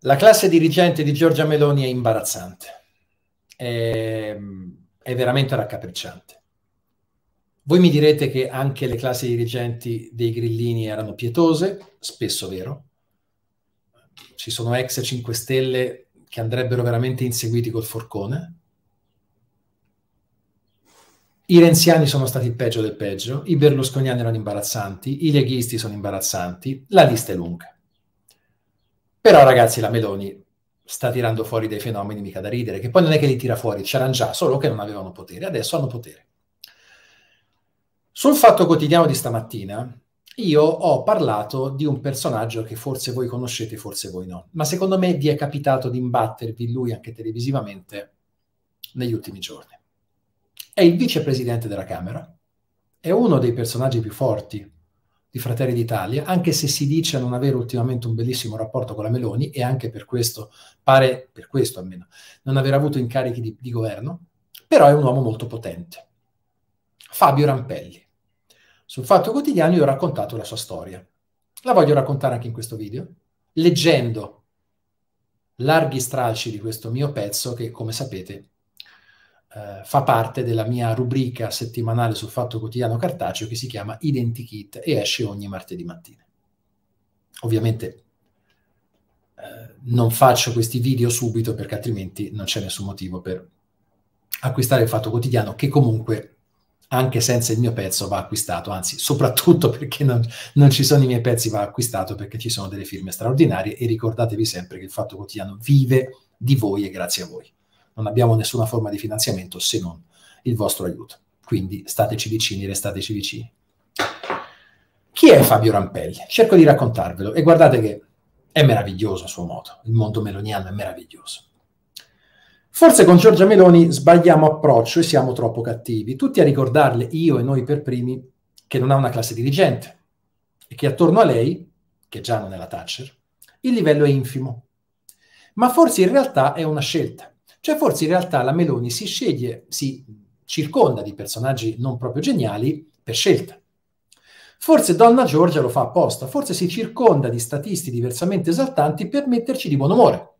La classe dirigente di Giorgia Meloni è imbarazzante, è, è veramente raccapricciante. Voi mi direte che anche le classi dirigenti dei grillini erano pietose, spesso vero. Ci sono ex 5 Stelle che andrebbero veramente inseguiti col forcone. I renziani sono stati il peggio del peggio, i berlusconiani erano imbarazzanti, i leghisti sono imbarazzanti, la lista è lunga. Però ragazzi, la Meloni sta tirando fuori dei fenomeni mica da ridere, che poi non è che li tira fuori, c'erano già, solo che non avevano potere, adesso hanno potere. Sul fatto quotidiano di stamattina, io ho parlato di un personaggio che forse voi conoscete, forse voi no, ma secondo me vi è capitato di imbattervi lui anche televisivamente negli ultimi giorni. È il vicepresidente della Camera, è uno dei personaggi più forti di Fratelli d'Italia, anche se si dice non avere ultimamente un bellissimo rapporto con la Meloni e anche per questo, pare, per questo almeno, non aver avuto incarichi di, di governo, però è un uomo molto potente. Fabio Rampelli. Sul Fatto Quotidiano io ho raccontato la sua storia. La voglio raccontare anche in questo video, leggendo larghi stralci di questo mio pezzo che, come sapete, eh, fa parte della mia rubrica settimanale sul Fatto Quotidiano Cartaceo che si chiama Identikit e esce ogni martedì mattina. Ovviamente eh, non faccio questi video subito perché altrimenti non c'è nessun motivo per acquistare il Fatto Quotidiano che comunque anche senza il mio pezzo va acquistato, anzi soprattutto perché non, non, ci sono i miei pezzi va acquistato perché ci sono delle firme straordinarie e ricordatevi sempre che il Fatto Quotidiano vive di voi e grazie a voi non abbiamo nessuna forma di finanziamento se non il vostro aiuto. Quindi stateci vicini, restateci vicini. Chi è Fabio Rampelli? Cerco di raccontarvelo e guardate che è meraviglioso a suo modo, il mondo meloniano è meraviglioso. Forse con Giorgia Meloni sbagliamo approccio e siamo troppo cattivi, tutti a ricordarle, io e noi per primi, che non ha una classe dirigente e che attorno a lei, che già non è la Thatcher, il livello è infimo. Ma forse in realtà è una scelta cioè forse in realtà la Meloni si sceglie, si circonda di personaggi non proprio geniali per scelta. Forse Donna Giorgia lo fa apposta, forse si circonda di statisti diversamente esaltanti per metterci di buon umore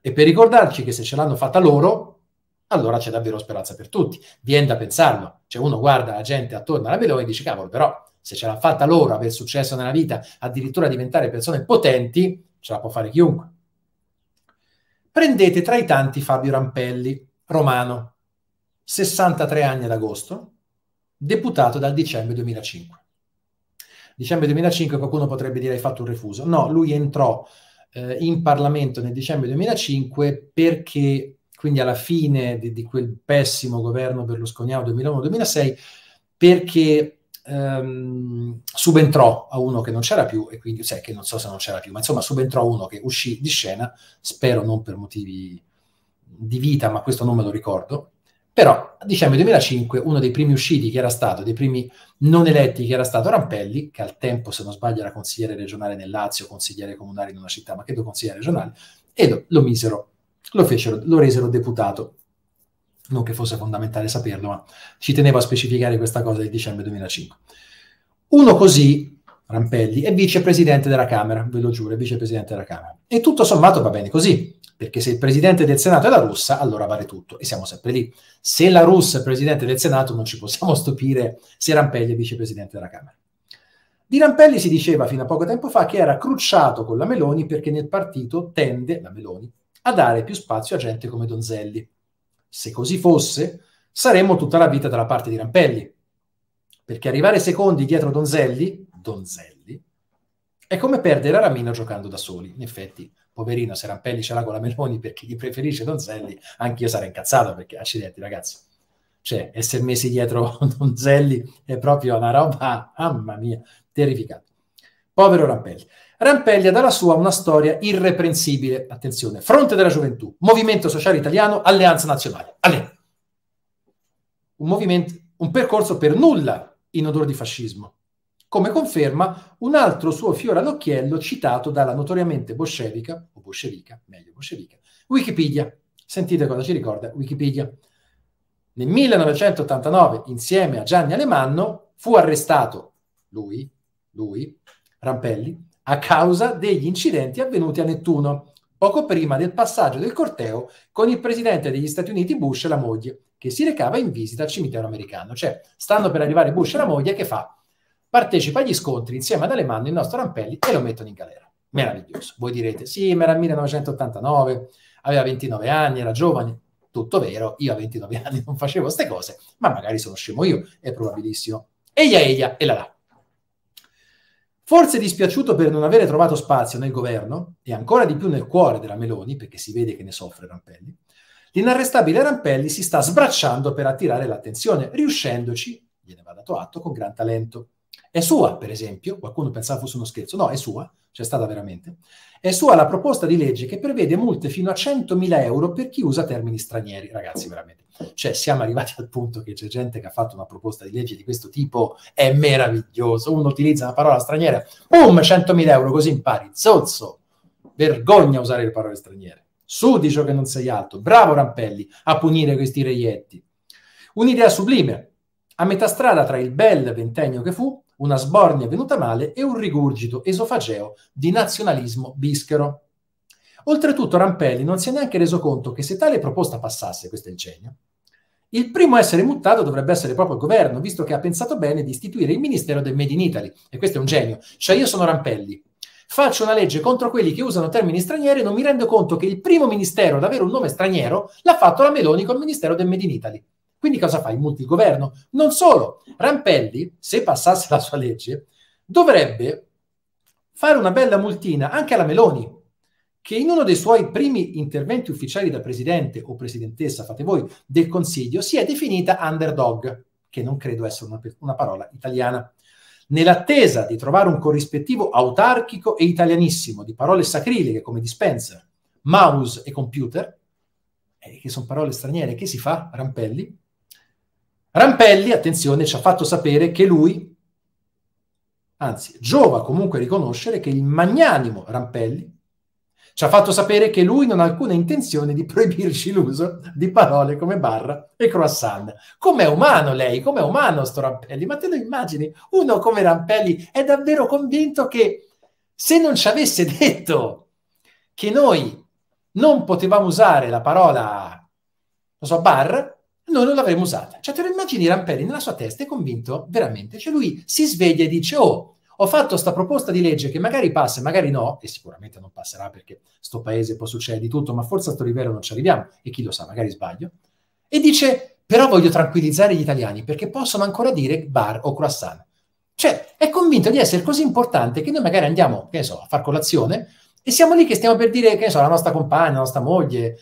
e per ricordarci che se ce l'hanno fatta loro, allora c'è davvero speranza per tutti. Viene da pensarlo, cioè uno guarda la gente attorno alla Meloni e dice cavolo però se ce l'ha fatta loro aver successo nella vita, addirittura diventare persone potenti, ce la può fare chiunque prendete tra i tanti Fabio Rampelli, romano, 63 anni ad agosto, deputato dal dicembre 2005. Dicembre 2005 qualcuno potrebbe dire hai fatto un refuso. No, lui entrò eh, in Parlamento nel dicembre 2005 perché, quindi alla fine di, di quel pessimo governo berlusconiano 2001-2006, perché ehm, subentrò a uno che non c'era più, e quindi, cioè, che non so se non c'era più, ma insomma subentrò a uno che uscì di scena, spero non per motivi di vita, ma questo non me lo ricordo, però diciamo nel 2005 uno dei primi usciti che era stato, dei primi non eletti che era stato Rampelli, che al tempo se non sbaglio era consigliere regionale nel Lazio, consigliere comunale in una città, ma credo consigliere regionale, e lo, lo misero, lo, fecero, lo resero deputato non che fosse fondamentale saperlo, ma ci tenevo a specificare questa cosa del dicembre 2005. Uno così, Rampelli, è vicepresidente della Camera, ve lo giuro, è vicepresidente della Camera. E tutto sommato va bene così, perché se il presidente del Senato è la russa, allora vale tutto, e siamo sempre lì. Se la russa è presidente del Senato, non ci possiamo stupire se Rampelli è vicepresidente della Camera. Di Rampelli si diceva fino a poco tempo fa che era crucciato con la Meloni perché nel partito tende, la Meloni, a dare più spazio a gente come Donzelli se così fosse, saremmo tutta la vita dalla parte di Rampelli. Perché arrivare secondi dietro Donzelli, Donzelli, è come perdere a Ramino giocando da soli. In effetti, poverino, se Rampelli ce l'ha con la Meloni perché gli preferisce Donzelli, anche io sarei incazzato perché, accidenti ragazzi, cioè, essere messi dietro Donzelli è proprio una roba, mamma mia, terrificante. Povero Rampelli. Rampelli ha dalla sua una storia irreprensibile. Attenzione, Fronte della Gioventù, Movimento Sociale Italiano, Alleanza Nazionale. Allè. Un, movimento, un percorso per nulla in odore di fascismo, come conferma un altro suo fiore all'occhiello citato dalla notoriamente bolscevica, o bolscevica, meglio bolscevica, Wikipedia. Sentite cosa ci ricorda Wikipedia. Nel 1989, insieme a Gianni Alemanno, fu arrestato lui, lui, Rampelli, a causa degli incidenti avvenuti a Nettuno, poco prima del passaggio del corteo con il presidente degli Stati Uniti Bush e la moglie, che si recava in visita al cimitero americano. Cioè, stanno per arrivare Bush e la moglie, che fa? Partecipa agli scontri insieme ad Alemanno, il nostro Rampelli, e lo mettono in galera. Meraviglioso. Voi direte, sì, ma era 1989, aveva 29 anni, era giovane. Tutto vero, io a 29 anni non facevo queste cose, ma magari sono scemo io, è probabilissimo. Eia, eia, e la là. Forse dispiaciuto per non avere trovato spazio nel governo e ancora di più nel cuore della Meloni, perché si vede che ne soffre Rampelli, l'inarrestabile Rampelli si sta sbracciando per attirare l'attenzione, riuscendoci, gliene va dato atto, con gran talento. È sua, per esempio, qualcuno pensava fosse uno scherzo, no, è sua, c'è stata veramente, è sua la proposta di legge che prevede multe fino a 100.000 euro per chi usa termini stranieri, ragazzi, veramente. Cioè, siamo arrivati al punto che c'è gente che ha fatto una proposta di legge di questo tipo, è meraviglioso, uno utilizza una parola straniera, boom, 100.000 euro, così impari, zozzo, vergogna usare le parole straniere. Sudicio che non sei alto, bravo Rampelli a punire questi reietti. Un'idea sublime, a metà strada tra il bel ventennio che fu una sbornia venuta male e un rigurgito esofageo di nazionalismo bischero. Oltretutto Rampelli non si è neanche reso conto che se tale proposta passasse, questo è il genio, il primo a essere mutato dovrebbe essere proprio il governo, visto che ha pensato bene di istituire il Ministero del Made in Italy. E questo è un genio. Cioè io sono Rampelli, faccio una legge contro quelli che usano termini stranieri e non mi rendo conto che il primo ministero ad avere un nome straniero l'ha fatto la Meloni col Ministero del Made in Italy. Quindi cosa fa? Immuti il governo? Non solo, Rampelli, se passasse la sua legge, dovrebbe fare una bella multina anche alla Meloni, che in uno dei suoi primi interventi ufficiali da presidente o presidentessa, fate voi, del Consiglio, si è definita underdog, che non credo essere una, una parola italiana. Nell'attesa di trovare un corrispettivo autarchico e italianissimo di parole sacrileghe come dispenser, mouse e computer, eh, che sono parole straniere, che si fa, Rampelli? Rampelli, attenzione, ci ha fatto sapere che lui, anzi, giova comunque a riconoscere che il magnanimo Rampelli ci ha fatto sapere che lui non ha alcuna intenzione di proibirci l'uso di parole come barra e croissant. Com'è umano lei, com'è umano sto Rampelli? Ma te lo immagini? Uno come Rampelli è davvero convinto che se non ci avesse detto che noi non potevamo usare la parola, non so, barra, noi non l'avremmo usata. Cioè, te lo immagini Rampelli nella sua testa è convinto veramente. Cioè, lui si sveglia e dice, oh, ho fatto questa proposta di legge che magari passa, magari no, e sicuramente non passerà perché sto paese può succedere di tutto, ma forse a questo livello non ci arriviamo, e chi lo sa, magari sbaglio. E dice, però voglio tranquillizzare gli italiani perché possono ancora dire bar o croissant. Cioè, è convinto di essere così importante che noi magari andiamo, che ne so, a far colazione e siamo lì che stiamo per dire, che ne so, alla nostra compagna, la nostra moglie,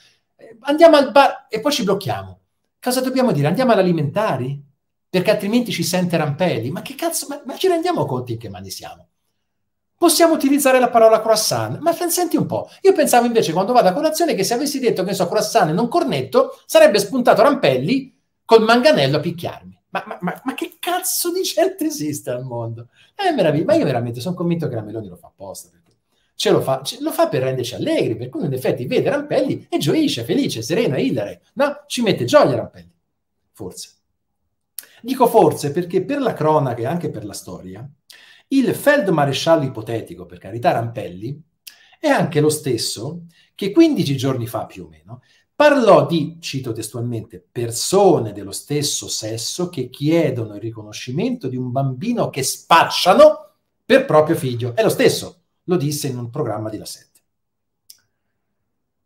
andiamo al bar e poi ci blocchiamo cosa dobbiamo dire? Andiamo all'alimentari? Perché altrimenti ci sente rampelli? Ma che cazzo, ma, ma ci rendiamo conto in che mani siamo? Possiamo utilizzare la parola croissant, ma senti un po'. Io pensavo invece quando vado a colazione che se avessi detto che so croissant e non cornetto, sarebbe spuntato Rampelli col manganello a picchiarmi. Ma, ma, ma, ma che cazzo di gente esiste al mondo? È eh, meraviglioso, ma io veramente sono convinto che la Meloni lo fa apposta. Perché ce lo fa, ce lo fa per renderci allegri, per cui in effetti vede Rampelli e gioisce, felice, serena, ilare, no? Ci mette gioia Rampelli, forse. Dico forse perché per la cronaca e anche per la storia, il feldmaresciallo ipotetico, per carità Rampelli, è anche lo stesso che 15 giorni fa più o meno parlò di, cito testualmente, persone dello stesso sesso che chiedono il riconoscimento di un bambino che spacciano per proprio figlio. È lo stesso, lo disse in un programma di La 7.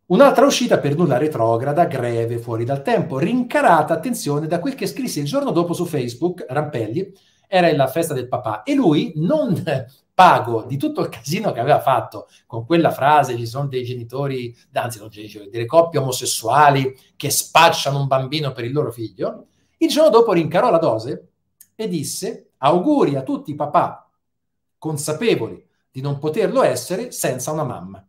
Un'altra uscita per nulla retrograda, greve, fuori dal tempo, rincarata, attenzione, da quel che scrisse il giorno dopo su Facebook, Rampelli, era la festa del papà, e lui, non pago di tutto il casino che aveva fatto con quella frase, ci sono dei genitori, anzi non genitori, cioè, delle coppie omosessuali che spacciano un bambino per il loro figlio, il giorno dopo rincarò la dose e disse auguri a tutti i papà consapevoli di non poterlo essere senza una mamma.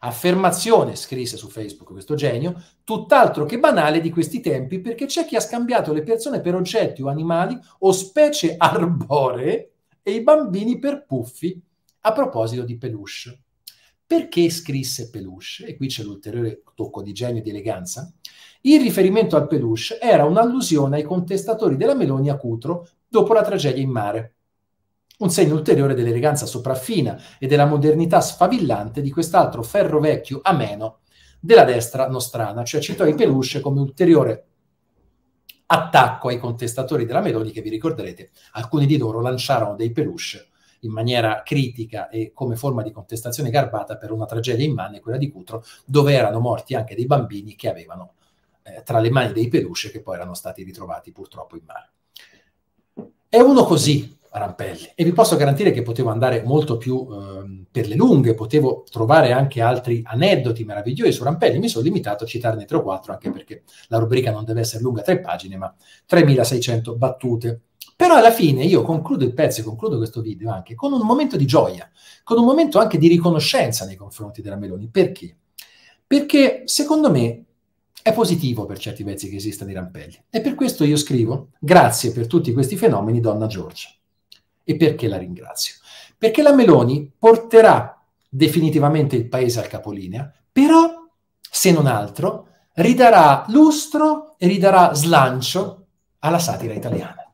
Affermazione, scrisse su Facebook questo genio, tutt'altro che banale di questi tempi perché c'è chi ha scambiato le persone per oggetti o animali o specie arboree e i bambini per puffi a proposito di peluche. Perché scrisse peluche? E qui c'è l'ulteriore tocco di genio e di eleganza. Il riferimento al peluche era un'allusione ai contestatori della Meloni a Cutro dopo la tragedia in mare un segno ulteriore dell'eleganza sopraffina e della modernità sfavillante di quest'altro ferro vecchio ameno della destra nostrana, cioè citò i peluche come ulteriore attacco ai contestatori della Meloni che vi ricorderete, alcuni di loro lanciarono dei peluche in maniera critica e come forma di contestazione garbata per una tragedia immane, quella di Cutro, dove erano morti anche dei bambini che avevano eh, tra le mani dei peluche che poi erano stati ritrovati purtroppo in mare. È uno così Rampelli. E vi posso garantire che potevo andare molto più eh, per le lunghe, potevo trovare anche altri aneddoti meravigliosi su Rampelli, mi sono limitato a citarne tre o quattro, anche perché la rubrica non deve essere lunga tre pagine, ma 3600 battute. Però alla fine io concludo il pezzo e concludo questo video anche con un momento di gioia, con un momento anche di riconoscenza nei confronti della Meloni. Perché? Perché secondo me è positivo per certi pezzi che esistano i rampelli. E per questo io scrivo grazie per tutti questi fenomeni, donna Giorgia. E perché la ringrazio? Perché la Meloni porterà definitivamente il paese al capolinea, però, se non altro, ridarà lustro e ridarà slancio alla satira italiana.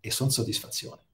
E sono soddisfazione.